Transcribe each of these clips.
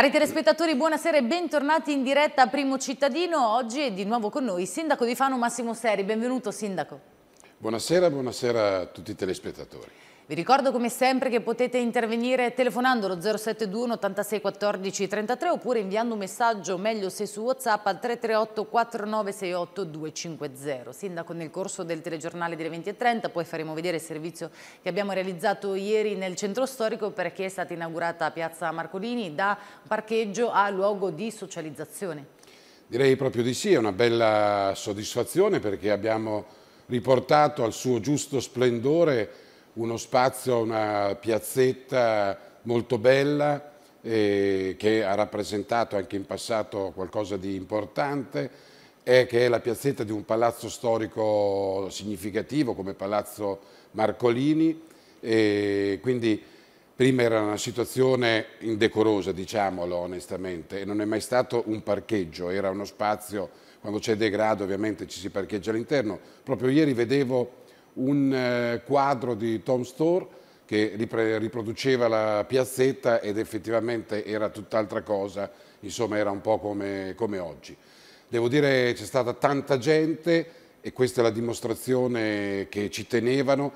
Cari telespettatori, buonasera e bentornati in diretta a Primo Cittadino. Oggi è di nuovo con noi il sindaco di Fano Massimo Seri. Benvenuto sindaco. Buonasera, buonasera a tutti i telespettatori. Vi ricordo come sempre che potete intervenire telefonando allo 071 86 14 33 oppure inviando un messaggio, meglio se su WhatsApp, al 338 4968 250. Sindaco, nel corso del telegiornale delle 20.30 poi faremo vedere il servizio che abbiamo realizzato ieri nel centro storico perché è stata inaugurata Piazza Marcolini da parcheggio a luogo di socializzazione. Direi proprio di sì, è una bella soddisfazione perché abbiamo riportato al suo giusto splendore uno spazio, una piazzetta molto bella eh, che ha rappresentato anche in passato qualcosa di importante e che è la piazzetta di un palazzo storico significativo come Palazzo Marcolini. E quindi prima era una situazione indecorosa, diciamolo onestamente, e non è mai stato un parcheggio, era uno spazio, quando c'è degrado ovviamente ci si parcheggia all'interno. Proprio ieri vedevo un eh, quadro di Tom Store che riproduceva la piazzetta ed effettivamente era tutt'altra cosa, insomma era un po' come, come oggi. Devo dire c'è stata tanta gente e questa è la dimostrazione che ci tenevano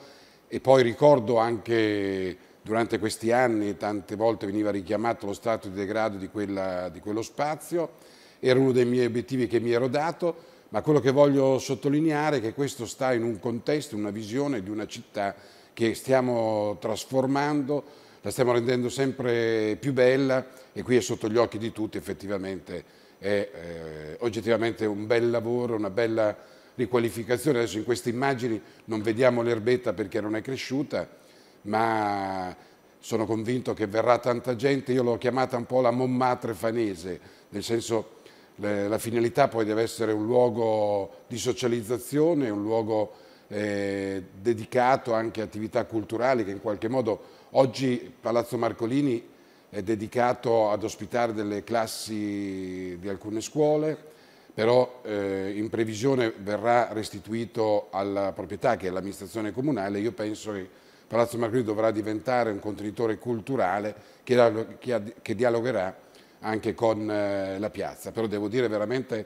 e poi ricordo anche durante questi anni tante volte veniva richiamato lo stato di degrado di, quella, di quello spazio, era uno dei miei obiettivi che mi ero dato, ma quello che voglio sottolineare è che questo sta in un contesto, in una visione di una città che stiamo trasformando, la stiamo rendendo sempre più bella e qui è sotto gli occhi di tutti effettivamente è eh, oggettivamente un bel lavoro, una bella riqualificazione. Adesso in queste immagini non vediamo l'erbetta perché non è cresciuta, ma sono convinto che verrà tanta gente, io l'ho chiamata un po' la mommatre fanese, nel senso la finalità poi deve essere un luogo di socializzazione, un luogo eh, dedicato anche a attività culturali che in qualche modo oggi Palazzo Marcolini è dedicato ad ospitare delle classi di alcune scuole, però eh, in previsione verrà restituito alla proprietà che è l'amministrazione comunale. Io penso che Palazzo Marcolini dovrà diventare un contenitore culturale che, che dialogherà anche con eh, la piazza, però devo dire veramente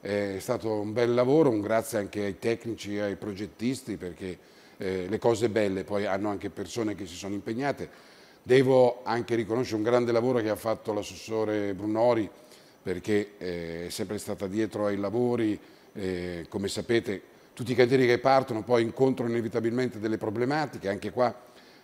eh, è stato un bel lavoro, un grazie anche ai tecnici e ai progettisti perché eh, le cose belle poi hanno anche persone che si sono impegnate. Devo anche riconoscere un grande lavoro che ha fatto l'assessore Brunori perché è sempre stata dietro ai lavori, come sapete tutti i cantieri che partono poi incontrano inevitabilmente delle problematiche, anche qua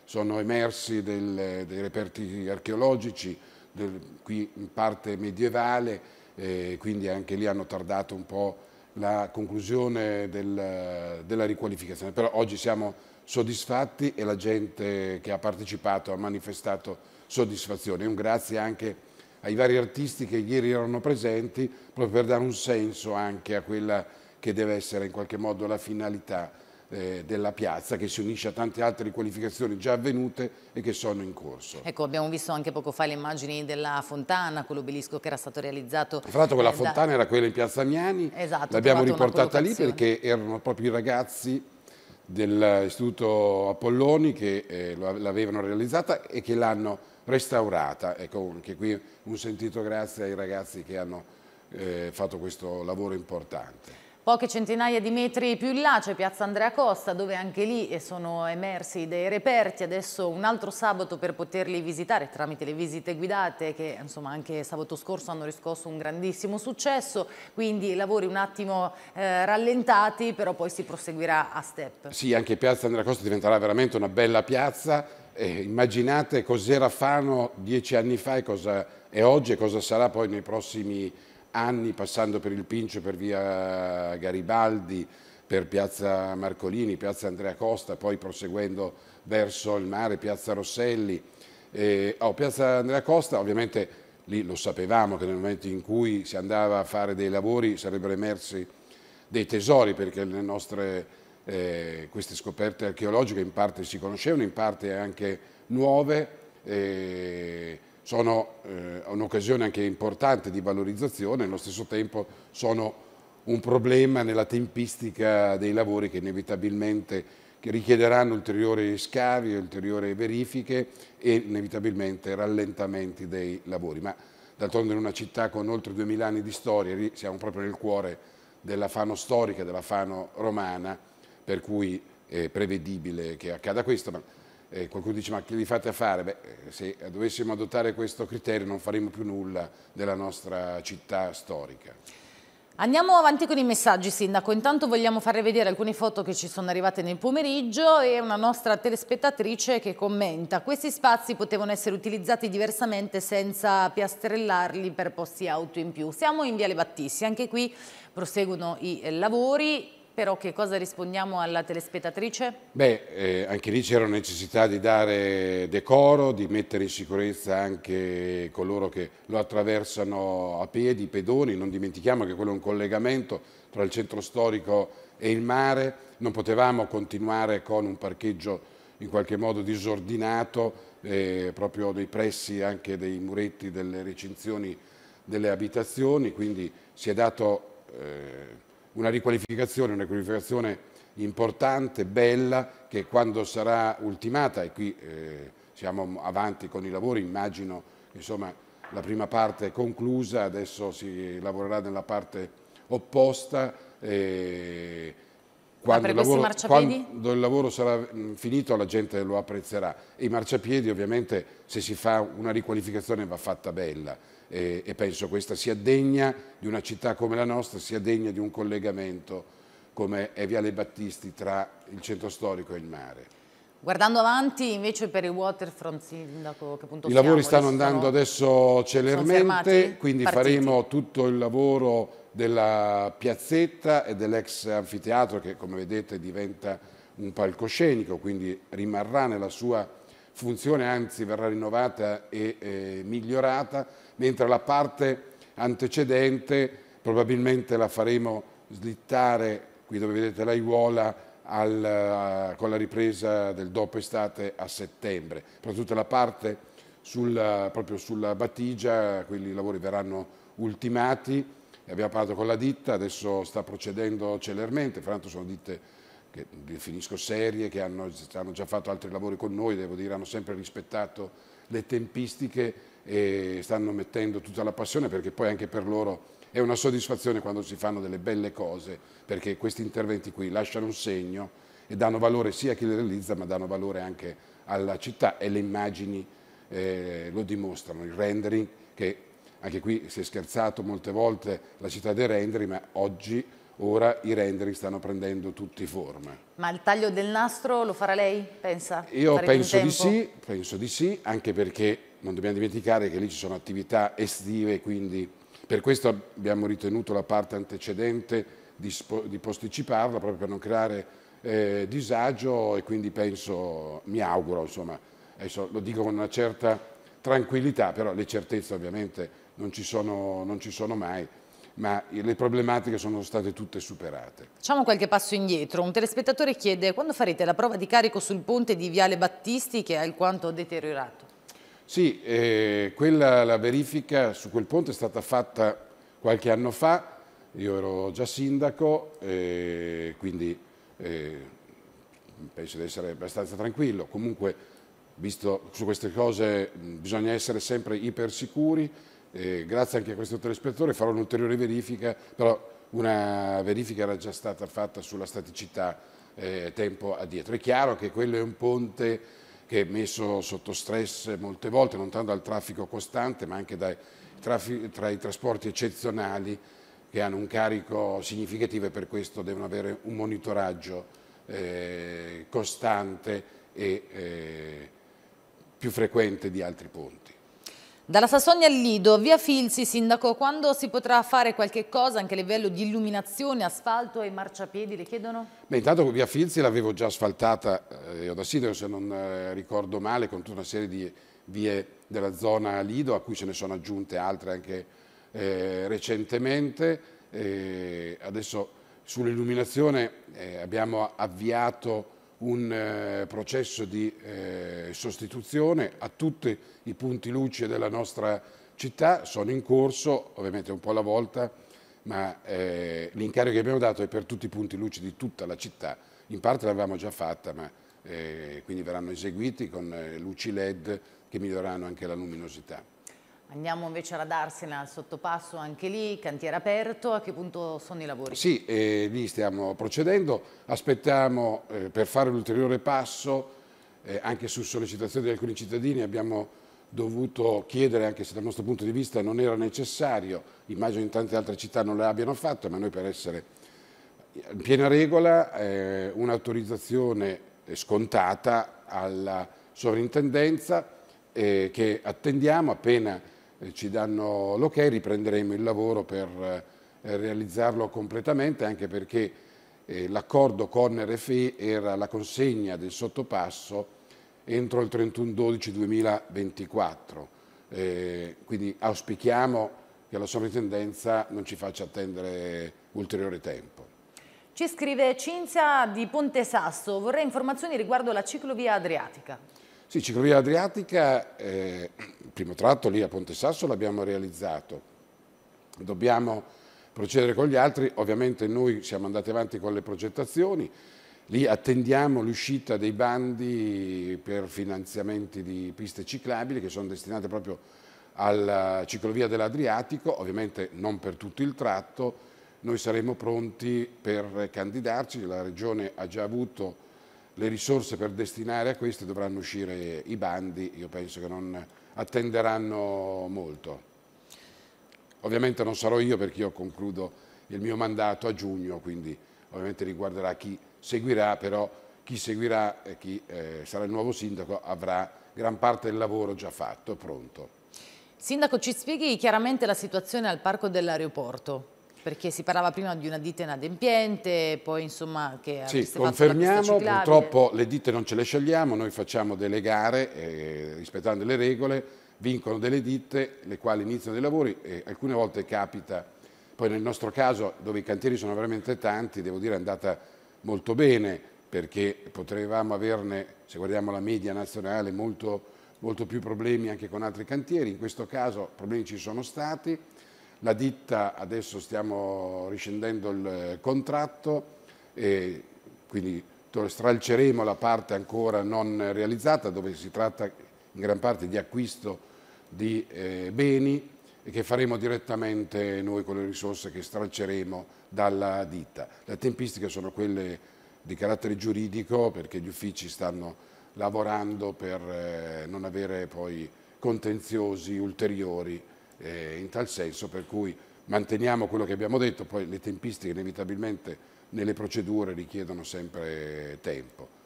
sono emersi del, dei reperti archeologici, del, qui in parte medievale, eh, quindi anche lì hanno tardato un po' la conclusione del, della riqualificazione. Però oggi siamo soddisfatti e la gente che ha partecipato ha manifestato soddisfazione. Un grazie anche ai vari artisti che ieri erano presenti, proprio per dare un senso anche a quella che deve essere in qualche modo la finalità eh, della piazza che si unisce a tante altre riqualificazioni già avvenute e che sono in corso. Ecco, abbiamo visto anche poco fa le immagini della fontana, quell'obelisco che era stato realizzato. Tra l'altro quella eh, fontana da... era quella in piazza Miani, esatto, l'abbiamo riportata lì perché erano proprio i ragazzi dell'istituto Apolloni che eh, l'avevano realizzata e che l'hanno restaurata. Ecco, anche qui un sentito grazie ai ragazzi che hanno eh, fatto questo lavoro importante. Poche centinaia di metri più in là c'è Piazza Andrea Costa, dove anche lì eh, sono emersi dei reperti. Adesso un altro sabato per poterli visitare tramite le visite guidate che insomma anche sabato scorso hanno riscosso un grandissimo successo. Quindi lavori un attimo eh, rallentati, però poi si proseguirà a step. Sì, anche Piazza Andrea Costa diventerà veramente una bella piazza. Eh, immaginate cos'era Fano dieci anni fa e, cosa, è oggi e cosa sarà poi nei prossimi anni anni passando per il Pincio, per via Garibaldi, per piazza Marcolini, piazza Andrea Costa, poi proseguendo verso il mare, piazza Rosselli. Eh, oh, piazza Andrea Costa ovviamente lì lo sapevamo che nel momento in cui si andava a fare dei lavori sarebbero emersi dei tesori perché le nostre, eh, queste scoperte archeologiche in parte si conoscevano, in parte anche nuove. Eh, sono eh, un'occasione anche importante di valorizzazione, allo stesso tempo sono un problema nella tempistica dei lavori che inevitabilmente richiederanno ulteriori scavi, ulteriori verifiche e inevitabilmente rallentamenti dei lavori. Ma d'altronde in una città con oltre 2000 anni di storia, siamo proprio nel cuore della Fano storica, della Fano romana, per cui è prevedibile che accada questo. Eh, qualcuno dice ma che li fate a fare? Beh, eh, se dovessimo adottare questo criterio non faremmo più nulla della nostra città storica. Andiamo avanti con i messaggi, Sindaco. Intanto vogliamo farle vedere alcune foto che ci sono arrivate nel pomeriggio e una nostra telespettatrice che commenta questi spazi potevano essere utilizzati diversamente senza piastrellarli per posti auto in più. Siamo in Viale Battisti, anche qui proseguono i lavori però che cosa rispondiamo alla telespettatrice? Beh, eh, anche lì c'era necessità di dare decoro, di mettere in sicurezza anche coloro che lo attraversano a piedi, pedoni, non dimentichiamo che quello è un collegamento tra il centro storico e il mare, non potevamo continuare con un parcheggio in qualche modo disordinato, eh, proprio dei pressi anche dei muretti delle recinzioni delle abitazioni, quindi si è dato... Eh, una riqualificazione, una riqualificazione importante, bella, che quando sarà ultimata, e qui eh, siamo avanti con i lavori, immagino insomma, la prima parte è conclusa, adesso si lavorerà nella parte opposta, eh, quando, il lavoro, quando il lavoro sarà mm, finito la gente lo apprezzerà e i marciapiedi ovviamente se si fa una riqualificazione va fatta bella e, e penso questa sia degna di una città come la nostra, sia degna di un collegamento come è Viale Battisti tra il centro storico e il mare. Guardando avanti invece per il waterfront sindaco che punto I lavori stanno andando adesso celermente, quindi Partiti. faremo tutto il lavoro della piazzetta e dell'ex anfiteatro che come vedete diventa un palcoscenico, quindi rimarrà nella sua funzione, anzi verrà rinnovata e eh, migliorata, mentre la parte antecedente probabilmente la faremo slittare, qui dove vedete l'aiuola, al, con la ripresa del dopo estate a settembre, soprattutto la parte sul, proprio sulla battigia, quindi lavori verranno ultimati ne abbiamo parlato con la ditta, adesso sta procedendo celermente, fra l'altro sono ditte che definisco serie, che hanno, hanno, già fatto altri lavori con noi, devo dire, hanno sempre rispettato le tempistiche e stanno mettendo tutta la passione perché poi anche per loro è una soddisfazione quando si fanno delle belle cose, perché questi interventi qui lasciano un segno e danno valore sia a chi li realizza, ma danno valore anche alla città e le immagini eh, lo dimostrano, il rendering che anche qui si è scherzato molte volte la città dei renderi, ma oggi, ora i renderi stanno prendendo tutti forma. Ma il taglio del nastro lo farà lei, pensa? Io penso di, sì, penso di sì, anche perché non dobbiamo dimenticare che lì ci sono attività estive, quindi per questo abbiamo ritenuto la parte antecedente di, di posticiparla, proprio per non creare eh, disagio e quindi penso, mi auguro, insomma, adesso lo dico con una certa tranquillità, però le certezze ovviamente non ci sono, non ci sono mai ma le problematiche sono state tutte superate. Facciamo qualche passo indietro. Un telespettatore chiede quando farete la prova di carico sul ponte di Viale Battisti che è alquanto deteriorato? Sì, eh, quella, la verifica su quel ponte è stata fatta qualche anno fa, io ero già sindaco, eh, quindi eh, penso di essere abbastanza tranquillo. Comunque, visto su queste cose mm, bisogna essere sempre ipersicuri, eh, grazie anche a questo telespettore farò un'ulteriore verifica, però una verifica era già stata fatta sulla staticità eh, tempo addietro. È chiaro che quello è un ponte che è messo sotto stress molte volte, non tanto dal traffico costante, ma anche dai, tra i trasporti eccezionali che hanno un carico significativo e per questo devono avere un monitoraggio eh, costante e eh, più frequente di altri ponti. Dalla Sassonia al Lido, via Filzi, Sindaco, quando si potrà fare qualche cosa anche a livello di illuminazione, asfalto e marciapiedi, le chiedono? Beh, intanto via Filzi l'avevo già asfaltata eh, io da Sindaco, se non eh, ricordo male, con tutta una serie di vie della zona Lido, a cui se ne sono aggiunte altre anche eh, recentemente. Eh, adesso sull'illuminazione abbiamo avviato un eh, processo di eh, sostituzione a tutti i punti luce della nostra città, sono in corso, ovviamente un po' alla volta, ma eh, l'incarico che abbiamo dato è per tutti i punti luce di tutta la città, in parte l'avevamo già fatta, ma quindi verranno eseguiti con luci LED che miglioreranno anche la luminosità. Andiamo invece alla Darsena, al sottopasso anche lì, cantiere aperto, a che punto sono i lavori? Sì, eh, lì stiamo procedendo, aspettiamo eh, per fare un ulteriore passo, eh, anche su sollecitazione di alcuni cittadini abbiamo dovuto chiedere, anche se dal nostro punto di vista non era necessario, immagino in tante altre città non le abbiano fatto, ma noi per essere in piena regola eh, un'autorizzazione eh, scontata alla sovrintendenza eh, che attendiamo appena eh, ci danno l'ok, ok, riprenderemo il lavoro per eh, realizzarlo completamente, anche perché eh, l'accordo con RFI era la consegna del sottopasso entro il 31-12-2024. quindi auspichiamo che la sovrintendenza non ci faccia attendere ulteriore tempo. Ci scrive Cinzia di Ponte Sasso, vorrei informazioni riguardo la ciclovia adriatica. Sì, ciclovia adriatica, eh, primo tratto lì a Ponte Sasso l'abbiamo realizzato, dobbiamo procedere con gli altri, ovviamente noi siamo andati avanti con le progettazioni, lì attendiamo l'uscita dei bandi per finanziamenti di piste ciclabili che sono destinate proprio alla ciclovia dell'Adriatico, ovviamente non per tutto il tratto, noi saremo pronti per candidarci, la Regione ha già avuto le risorse per destinare a queste, dovranno uscire i bandi, io penso che non attenderanno molto. Ovviamente non sarò io perché io concludo il mio mandato a giugno, quindi ovviamente riguarderà chi seguirà, però chi seguirà e chi eh, sarà il nuovo sindaco avrà gran parte del lavoro già fatto, e pronto. Sindaco, ci spieghi chiaramente la situazione al parco dell'aeroporto? Perché si parlava prima di una ditta inadempiente, poi insomma che Sì, confermiamo, purtroppo le ditte non ce le scegliamo, noi facciamo delle gare eh, rispettando le regole, vincono delle ditte le quali iniziano dei lavori e alcune volte capita, poi nel nostro caso dove i cantieri sono veramente tanti, devo dire è andata molto bene perché potevamo averne, se guardiamo la media nazionale, molto, molto più problemi anche con altri cantieri, in questo caso problemi ci sono stati, la ditta, adesso stiamo riscendendo il eh, contratto, e quindi stralceremo la parte ancora non realizzata dove si tratta in gran parte di acquisto di eh, beni che faremo direttamente noi con le risorse che stralceremo dalla ditta. Le tempistiche sono quelle di carattere giuridico perché gli uffici stanno lavorando per eh, non avere poi contenziosi ulteriori eh, in tal senso, per cui manteniamo quello che abbiamo detto, poi le tempistiche inevitabilmente nelle procedure richiedono sempre tempo.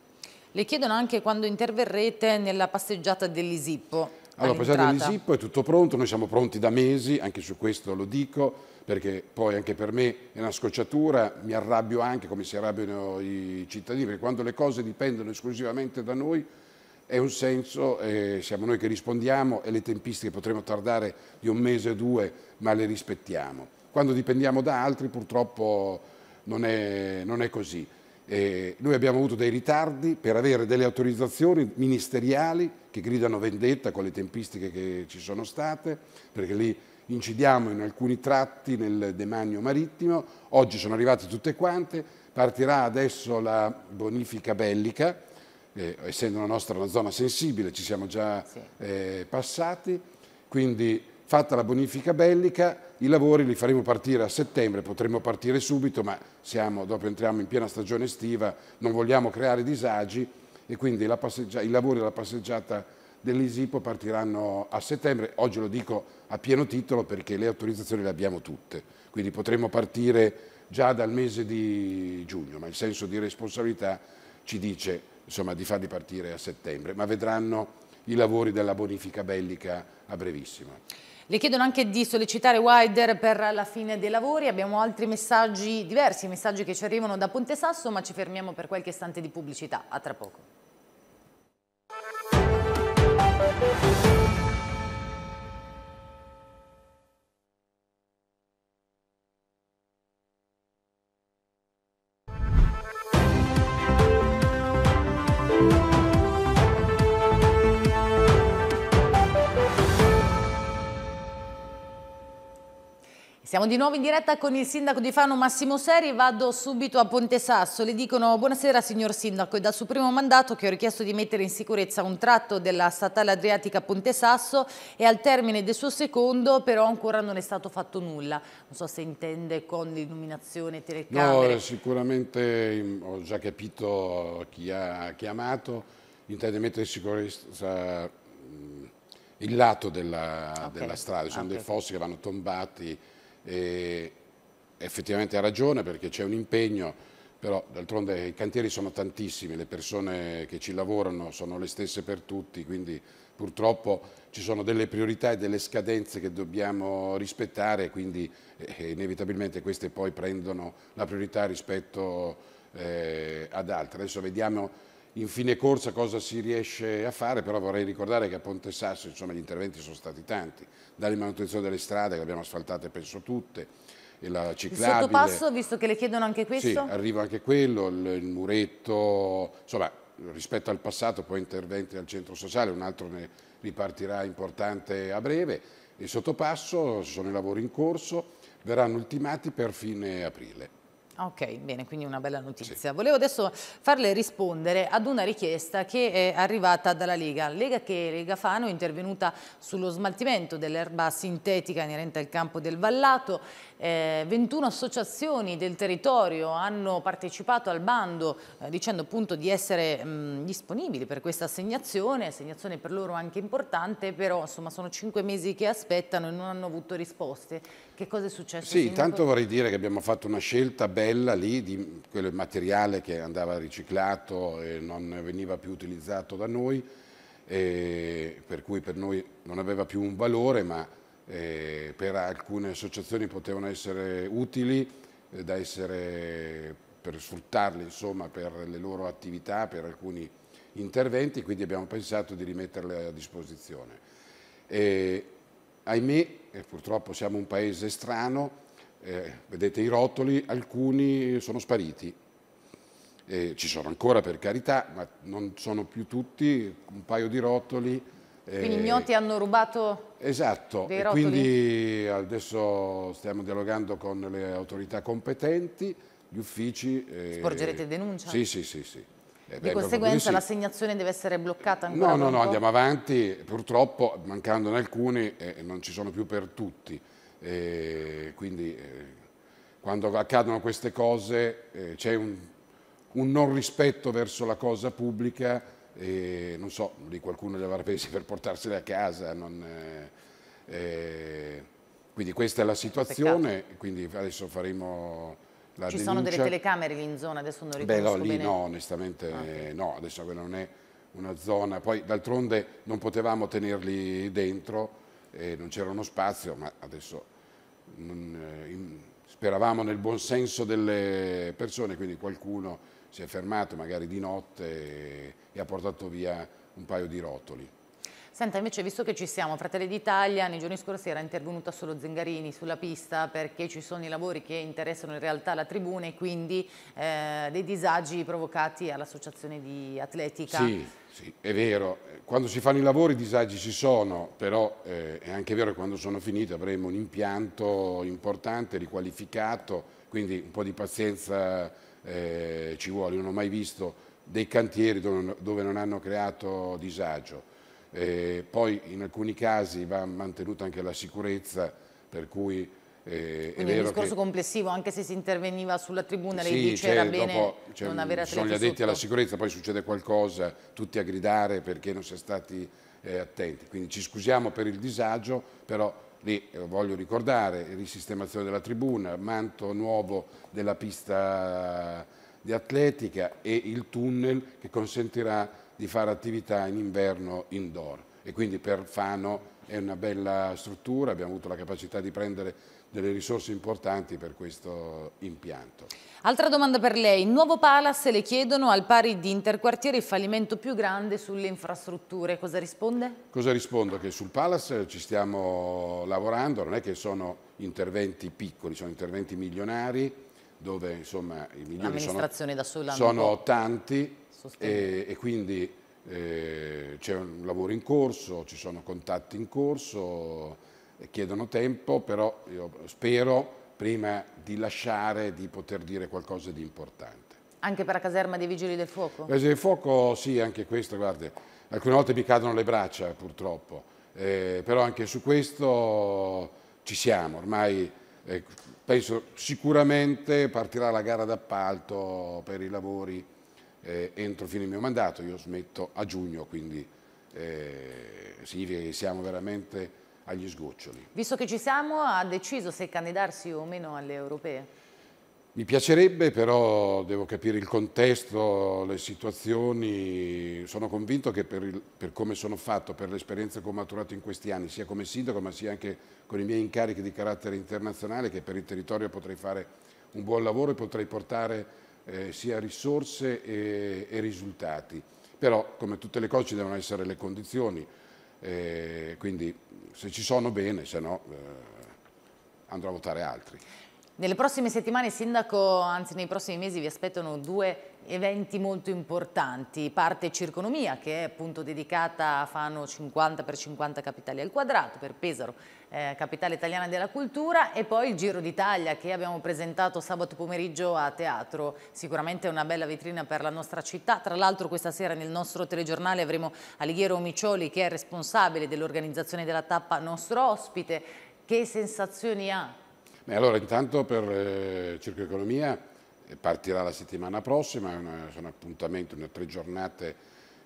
Le chiedono anche quando interverrete nella passeggiata dell'Isippo. Allora, passeggiata dell'Isippo è tutto pronto, noi siamo pronti da mesi, anche su questo lo dico, perché poi anche per me è una scocciatura, mi arrabbio anche come si arrabbiano i cittadini, perché quando le cose dipendono esclusivamente da noi è un senso, eh, siamo noi che rispondiamo e le tempistiche potremo tardare di un mese o due, ma le rispettiamo. Quando dipendiamo da altri purtroppo non è, non è così. Eh, noi abbiamo avuto dei ritardi per avere delle autorizzazioni ministeriali che gridano vendetta con le tempistiche che ci sono state, perché lì incidiamo in alcuni tratti nel demanio marittimo, oggi sono arrivate tutte quante, partirà adesso la bonifica bellica, eh, essendo la nostra una zona sensibile, ci siamo già sì. eh, passati, quindi fatta la bonifica bellica, i lavori li faremo partire a settembre, potremmo partire subito, ma siamo, dopo entriamo in piena stagione estiva, non vogliamo creare disagi e quindi i lavori della passeggiata dell'Isipo partiranno a settembre, oggi lo dico a pieno titolo perché le autorizzazioni le abbiamo tutte, quindi potremmo partire già dal mese di giugno, ma il senso di responsabilità ci dice insomma, di farli partire a settembre, ma vedranno i lavori della bonifica bellica a brevissimo. Le chiedono anche di sollecitare Wider per la fine dei lavori, abbiamo altri messaggi, diversi messaggi che ci arrivano da Ponte Sasso, ma ci fermiamo per qualche istante di pubblicità, a tra poco. Siamo di nuovo in diretta con il sindaco di Fano Massimo Seri, vado subito a Ponte Sasso, le dicono buonasera signor sindaco, è dal suo primo mandato che ho richiesto di mettere in sicurezza un tratto della statale adriatica Ponte Sasso e al termine del suo secondo però ancora non è stato fatto nulla, non so se intende con l'illuminazione telecamere. No, sicuramente mm, ho già capito chi ha chiamato, intende mettere in sicurezza mm, il lato della, okay. della strada, sono ah, okay. dei fossi che vanno tombati e effettivamente ha ragione perché c'è un impegno, però d'altronde i cantieri sono tantissimi, le persone che ci lavorano sono le stesse per tutti, quindi purtroppo ci sono delle priorità e delle scadenze che dobbiamo rispettare, quindi eh, inevitabilmente queste poi prendono la priorità rispetto eh, ad altre. Adesso vediamo in fine corsa cosa si riesce a fare, però vorrei ricordare che a Ponte Sasso insomma, gli interventi sono stati tanti, dalla manutenzione delle strade che abbiamo asfaltate penso tutte, la ciclabile. Il sottopasso, visto che le chiedono anche questo? Sì, arriva anche quello, il, muretto, insomma rispetto al passato poi interventi al centro sociale, un altro ne ripartirà importante a breve, il sottopasso, sono i lavori in corso, verranno ultimati per fine aprile. Ok, bene, quindi una bella notizia. Sì. Volevo adesso farle rispondere ad una richiesta che è arrivata dalla Lega. Lega che Lega Fano è intervenuta sullo smaltimento dell'erba sintetica inerente al campo del Vallato eh, 21 associazioni del territorio hanno partecipato al bando eh, dicendo appunto di essere mh, disponibili per questa assegnazione, assegnazione per loro anche importante, però insomma sono 5 mesi che aspettano e non hanno avuto risposte. Che cosa è successo? Sì, intanto vorrei dire che abbiamo fatto una scelta bella lì di quel materiale che andava riciclato e non veniva più utilizzato da noi, eh, per cui per noi non aveva più un valore, ma eh, per alcune associazioni potevano essere utili eh, da essere, per sfruttarle insomma, per le loro attività, per alcuni interventi, quindi abbiamo pensato di rimetterle a disposizione. E, ahimè, purtroppo siamo un paese strano, eh, vedete i rotoli, alcuni sono spariti. Eh, ci sono ancora per carità, ma non sono più tutti, un paio di rotoli quindi eh, ignoti hanno rubato esatto, dei rotoli? quindi adesso stiamo dialogando con le autorità competenti, gli uffici... E... Sporgerete denuncia? Sì, sì, sì. sì. Eh beh, di conseguenza sì. l'assegnazione deve essere bloccata ancora? No, no, no, andiamo avanti, purtroppo mancandone alcuni eh, non ci sono più per tutti, eh, quindi quando accadono queste cose eh, c'è un, un non rispetto verso la cosa pubblica e non so, lì qualcuno li avrà presi per portarseli a casa. Non, eh, eh quindi questa è la situazione, Peccato. quindi adesso faremo la Ci denuncia. sono delle telecamere lì in zona, adesso non riconosco Beh, no, lì bene. no, ah, onestamente okay. no, adesso non è una zona, poi d'altronde non potevamo tenerli dentro, eh, non c'era uno spazio, ma adesso non, eh, in, speravamo nel buon senso delle persone, quindi qualcuno si è fermato magari di notte e ha portato via un paio di rotoli. Senta, invece, visto che ci siamo, Fratelli d'Italia nei giorni scorsi era intervenuta solo Zingarini sulla pista perché ci sono i lavori che interessano in realtà la tribuna e quindi eh, dei disagi provocati all'associazione di atletica. Sì, sì, è vero. Quando si fanno i lavori i disagi ci sono, però eh, è anche vero che quando sono finiti avremo un impianto importante, riqualificato, quindi un po' di pazienza eh, ci vuole. Io non ho mai visto dei cantieri dove, dove non hanno creato disagio. Eh, poi in alcuni casi va mantenuta anche la sicurezza, per cui eh, Quindi è il discorso che... complessivo, anche se si interveniva sulla tribuna, lei sì, dice era dopo, cioè, non avere atleti Sono gli addetti sotto. alla sicurezza, poi succede qualcosa, tutti a gridare perché non si è stati eh, attenti. Quindi ci scusiamo per il disagio, però lì eh, voglio ricordare risistemazione della tribuna, manto nuovo della pista di atletica e il tunnel che consentirà di fare attività in inverno indoor e quindi per Fano è una bella struttura, abbiamo avuto la capacità di prendere delle risorse importanti per questo impianto. Altra domanda per lei. Nuovo Palace le chiedono al pari di Interquartiere il fallimento più grande sulle infrastrutture. Cosa risponde? Cosa rispondo? Che sul Palace ci stiamo lavorando, non è che sono interventi piccoli, sono interventi milionari dove insomma i milioni sono, sono tanti e, e, quindi eh, c'è un lavoro in corso, ci sono contatti in corso, eh, chiedono tempo, però io spero prima di lasciare di poter dire qualcosa di importante. Anche per la caserma dei Vigili del Fuoco? Vigili del Fuoco sì, anche questo, guarda, alcune volte mi cadono le braccia purtroppo, eh, però anche su questo ci siamo, ormai eh, penso sicuramente partirà la gara d'appalto per i lavori eh, entro fine del mio mandato, io smetto a giugno, quindi eh, significa che siamo veramente agli sgoccioli. Visto che ci siamo, ha deciso se candidarsi o meno alle europee? Mi piacerebbe, però devo capire il contesto, le situazioni. Sono convinto che per, il, per come sono fatto, per l'esperienza che ho maturato in questi anni, sia come sindaco ma sia anche con i miei incarichi di carattere internazionale, che per il territorio potrei fare un buon lavoro e potrei portare eh, sia risorse e, e risultati. Però, come tutte le cose, ci devono essere le condizioni eh, quindi se ci sono bene, se no eh, andrò a votare altri. Nelle prossime settimane, Sindaco, anzi nei prossimi mesi vi aspettano due eventi molto importanti, parte circonomia che è appunto dedicata a Fano 50 per 50 capitali al quadrato per Pesaro, eh, capitale italiana della cultura e poi il Giro d'Italia che abbiamo presentato sabato pomeriggio a teatro, sicuramente è una bella vetrina per la nostra città, tra l'altro questa sera nel nostro telegiornale avremo Alighiero Omicioli che è responsabile dell'organizzazione della tappa nostro ospite, che sensazioni ha? Beh, allora intanto per eh, Circo Economia partirà la settimana prossima, una, sono appuntamenti, una, tre giornate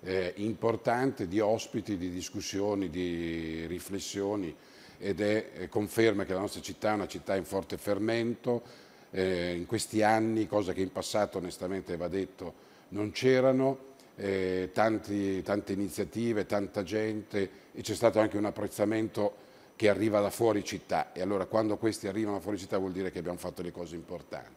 eh, importanti di ospiti, di discussioni, di riflessioni ed è eh, conferma che la nostra città è una città in forte fermento, eh, in questi anni, cosa che in passato onestamente va detto, non c'erano, eh, tante, tante iniziative, tanta gente e c'è stato anche un apprezzamento che arriva da fuori città e allora quando questi arrivano fuori città vuol dire che abbiamo fatto le cose importanti.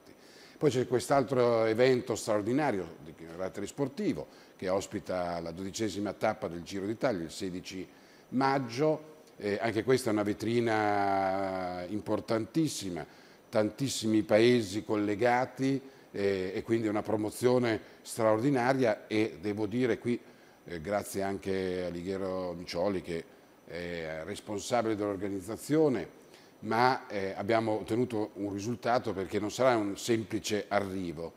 Poi c'è quest'altro evento straordinario di carattere sportivo che ospita la dodicesima tappa del Giro d'Italia il 16 maggio, eh, anche questa è una vetrina importantissima, tantissimi paesi collegati eh, e quindi una promozione straordinaria e devo dire qui eh, grazie anche a Lighiero Micioli che è responsabile dell'organizzazione ma eh, abbiamo ottenuto un risultato perché non sarà un semplice arrivo,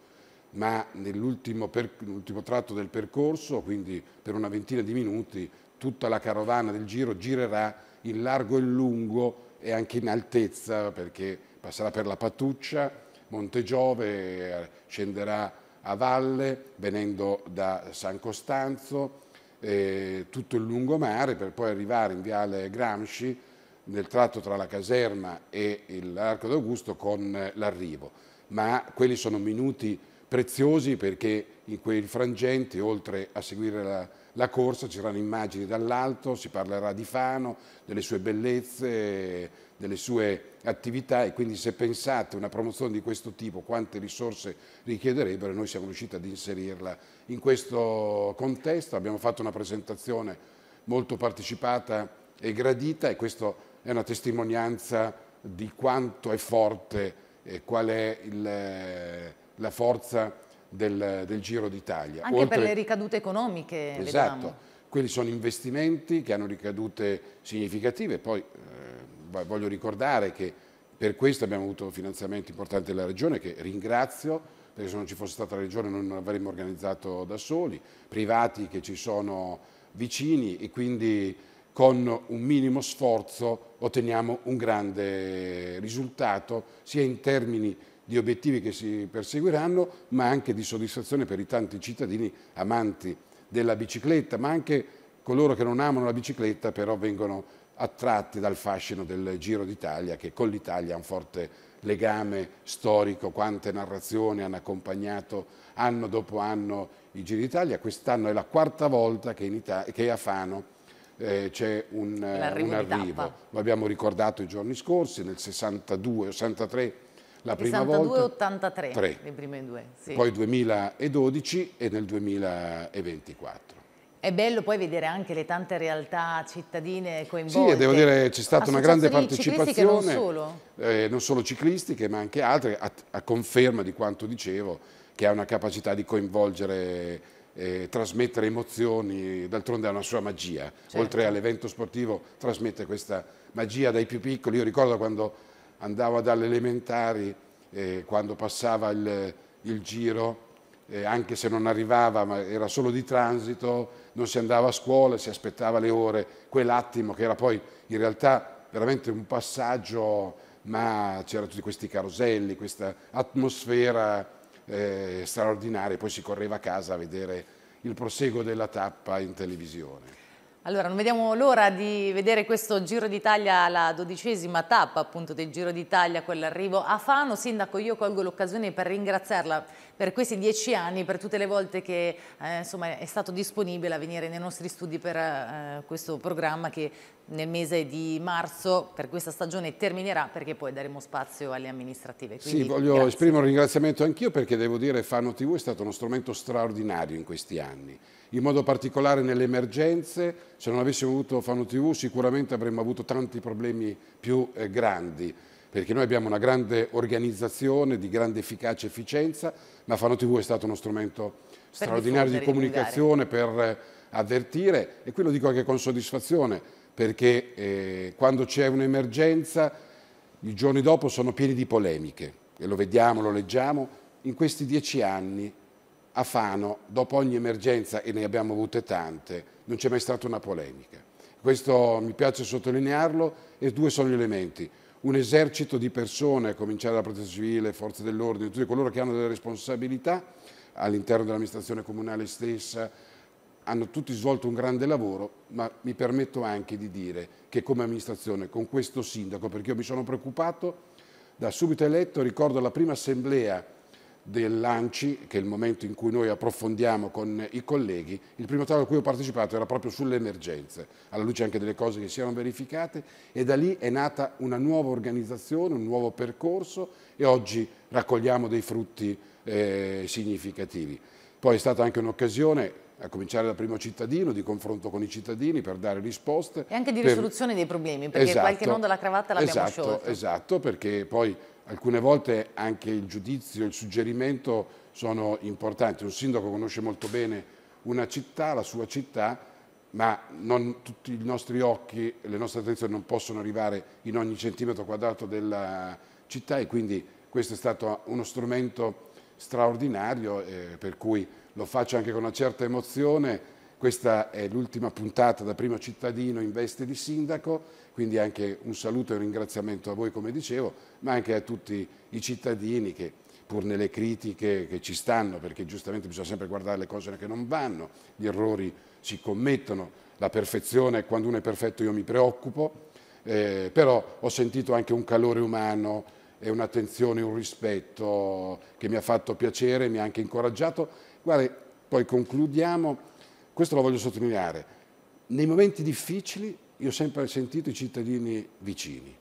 ma nell'ultimo tratto del percorso, quindi per una ventina di minuti, tutta la carovana del giro girerà in largo e lungo e anche in altezza perché passerà per la Patuccia, Monte Giove, scenderà a valle venendo da San Costanzo, eh, tutto il lungomare per poi arrivare in viale Gramsci nel tratto tra la caserma e l'Arco d'Augusto con eh, l'arrivo, ma quelli sono minuti preziosi perché in quel frangente, oltre a seguire la, la corsa, ci saranno immagini dall'alto, si parlerà di Fano, delle sue bellezze, delle sue attività e quindi se pensate una promozione di questo tipo quante risorse richiederebbero, noi siamo riusciti ad inserirla in questo contesto, abbiamo fatto una presentazione molto partecipata e gradita e questo è una testimonianza di quanto è forte e qual è il, la forza del, del Giro d'Italia. Anche Oltre, per le ricadute economiche. Esatto, vedevamo. quelli sono investimenti che hanno ricadute significative, poi eh, voglio ricordare che per questo abbiamo avuto finanziamenti importanti della Regione che ringrazio perché se non ci fosse stata la Regione noi non avremmo organizzato da soli, privati che ci sono vicini e quindi con un minimo sforzo otteniamo un grande risultato sia in termini di obiettivi che si perseguiranno ma anche di soddisfazione per i tanti cittadini amanti della bicicletta ma anche coloro che non amano la bicicletta però vengono attratti dal fascino del Giro d'Italia che con l'Italia ha un forte legame storico, quante narrazioni hanno accompagnato anno dopo anno i Giri d'Italia. Quest'anno è la quarta volta che, che a Fano eh, c'è un, eh, un, arrivo. Lo abbiamo ricordato i giorni scorsi, nel 62, 63 la prima 62, volta. 83 3. le prime due. Sì. Poi 2012 e nel 2024. È bello poi vedere anche le tante realtà cittadine coinvolte. Sì, devo dire c'è stata una grande partecipazione, non solo. Eh, non solo ciclistiche ma anche altre, a, a conferma di quanto dicevo, che ha una capacità di coinvolgere eh, trasmettere emozioni, d'altronde ha una sua magia, certo. oltre all'evento sportivo trasmette questa magia dai più piccoli, io ricordo quando andavo dalle elementari, eh, quando passava il, il giro, eh, anche se non arrivava, ma era solo di transito, non si andava a scuola, si aspettava le ore, quell'attimo che era poi in realtà veramente un passaggio, ma c'erano tutti questi caroselli, questa atmosfera eh, straordinarie, poi si correva a casa a vedere il proseguo della tappa in televisione. Allora, non vediamo l'ora di vedere questo Giro d'Italia, la dodicesima tappa appunto del Giro d'Italia, quell'arrivo a Fano. Sindaco, io colgo l'occasione per ringraziarla per questi dieci anni, per tutte le volte che eh, insomma, è stato disponibile a venire nei nostri studi per eh, questo programma che nel mese di marzo per questa stagione terminerà perché poi daremo spazio alle amministrative. Quindi, sì, voglio esprimere un ringraziamento anch'io perché devo dire che Fano TV è stato uno strumento straordinario in questi anni in modo particolare nelle emergenze, se non avessimo avuto Fano TV sicuramente avremmo avuto tanti problemi più eh, grandi, perché noi abbiamo una grande organizzazione di grande efficacia e efficienza, ma Fano TV è stato uno strumento straordinario di comunicazione per eh, avvertire e qui lo dico anche con soddisfazione, perché eh, quando c'è un'emergenza i giorni dopo sono pieni di polemiche e lo vediamo, lo leggiamo, in questi dieci anni a Fano, dopo ogni emergenza, e ne abbiamo avute tante, non c'è mai stata una polemica. Questo mi piace sottolinearlo e due sono gli elementi. Un esercito di persone, a cominciare dalla protezione civile, forze dell'ordine, tutti coloro che hanno delle responsabilità all'interno dell'amministrazione comunale stessa, hanno tutti svolto un grande lavoro, ma mi permetto anche di dire che come amministrazione, con questo sindaco, perché io mi sono preoccupato, da subito eletto ricordo la prima assemblea del dell'ANCI, che è il momento in cui noi approfondiamo con i colleghi, il primo tavolo a cui ho partecipato era proprio sulle emergenze, alla luce anche delle cose che si erano verificate e da lì è nata una nuova organizzazione, un nuovo percorso e oggi raccogliamo dei frutti eh, significativi. Poi è stata anche un'occasione a cominciare dal primo cittadino, di confronto con i cittadini per dare risposte. E anche di risoluzione per... dei problemi, perché esatto, qualche nodo della cravatta l'abbiamo esatto, sciolto. Esatto, perché poi alcune volte anche il giudizio, il suggerimento sono importanti. Un sindaco conosce molto bene una città, la sua città, ma non tutti i nostri occhi, le nostre attenzioni non possono arrivare in ogni centimetro quadrato della città e quindi questo è stato uno strumento straordinario eh, per cui lo faccio anche con una certa emozione. Questa è l'ultima puntata da primo cittadino in veste di sindaco, quindi anche un saluto e un ringraziamento a voi come dicevo, ma anche a tutti i cittadini che pur nelle critiche che ci stanno, perché giustamente bisogna sempre guardare le cose che non vanno, gli errori si commettono, la perfezione, quando uno è perfetto io mi preoccupo, eh, però ho sentito anche un calore umano e un'attenzione, un rispetto che mi ha fatto piacere, mi ha anche incoraggiato Guarda, poi concludiamo, questo lo voglio sottolineare, nei momenti difficili io ho sempre sentito i cittadini vicini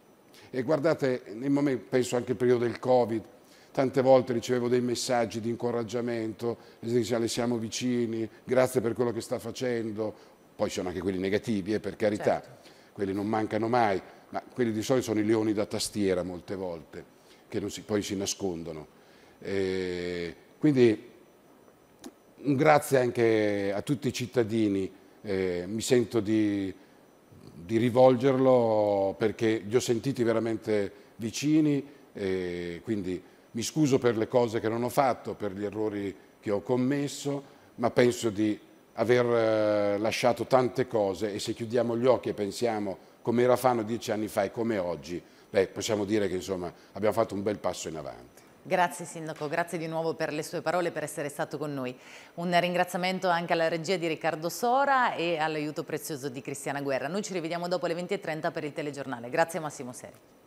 e guardate, momenti, penso anche al periodo del Covid, tante volte ricevevo dei messaggi di incoraggiamento, le siamo vicini, grazie per quello che sta facendo, poi ci sono anche quelli negativi, eh, per carità, certo. quelli non mancano mai, ma quelli di solito sono i leoni da tastiera molte volte, che si, poi si nascondono. E eh, quindi un grazie anche a tutti i cittadini, eh, mi sento di, di, rivolgerlo perché li ho sentiti veramente vicini, eh, quindi mi scuso per le cose che non ho fatto, per gli errori che ho commesso, ma penso di aver eh, lasciato tante cose e se chiudiamo gli occhi e pensiamo come era Fano dieci anni fa e come oggi, beh, possiamo dire che insomma, abbiamo fatto un bel passo in avanti. Grazie Sindaco, grazie di nuovo per le sue parole e per essere stato con noi. Un ringraziamento anche alla regia di Riccardo Sora e all'aiuto prezioso di Cristiana Guerra. Noi ci rivediamo dopo le 20.30 per il telegiornale. Grazie Massimo Seri.